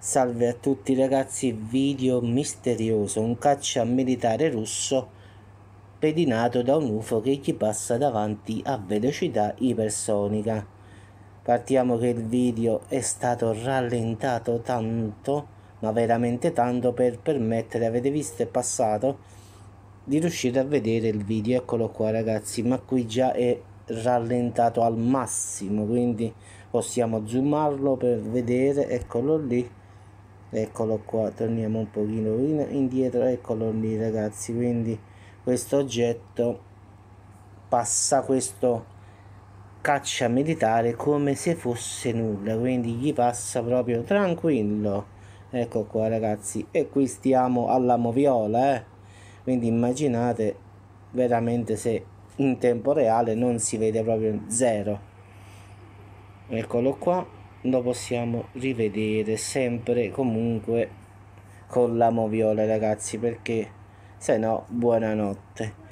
Salve a tutti ragazzi, video misterioso, un caccia militare russo pedinato da un UFO che gli passa davanti a velocità ipersonica. Partiamo che il video è stato rallentato tanto, ma veramente tanto per permettere, avete visto, è passato, di riuscire a vedere il video, eccolo qua ragazzi, ma qui già è rallentato al massimo, quindi possiamo zoomarlo per vedere, eccolo lì eccolo qua torniamo un pochino indietro eccolo lì ragazzi quindi questo oggetto passa questo caccia militare come se fosse nulla quindi gli passa proprio tranquillo ecco qua ragazzi e qui stiamo alla moviola eh? quindi immaginate veramente se in tempo reale non si vede proprio zero eccolo qua lo possiamo rivedere sempre comunque con la moviola ragazzi perché se no buonanotte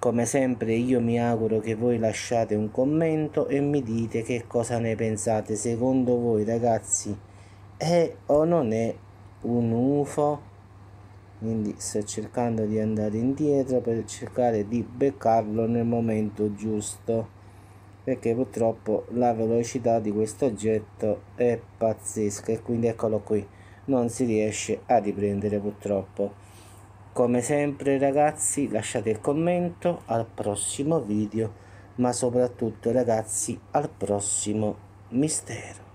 come sempre io mi auguro che voi lasciate un commento e mi dite che cosa ne pensate secondo voi ragazzi è o non è un UFO quindi sto cercando di andare indietro per cercare di beccarlo nel momento giusto perché purtroppo la velocità di questo oggetto è pazzesca e quindi eccolo qui non si riesce a riprendere purtroppo come sempre ragazzi lasciate il commento al prossimo video ma soprattutto ragazzi al prossimo mistero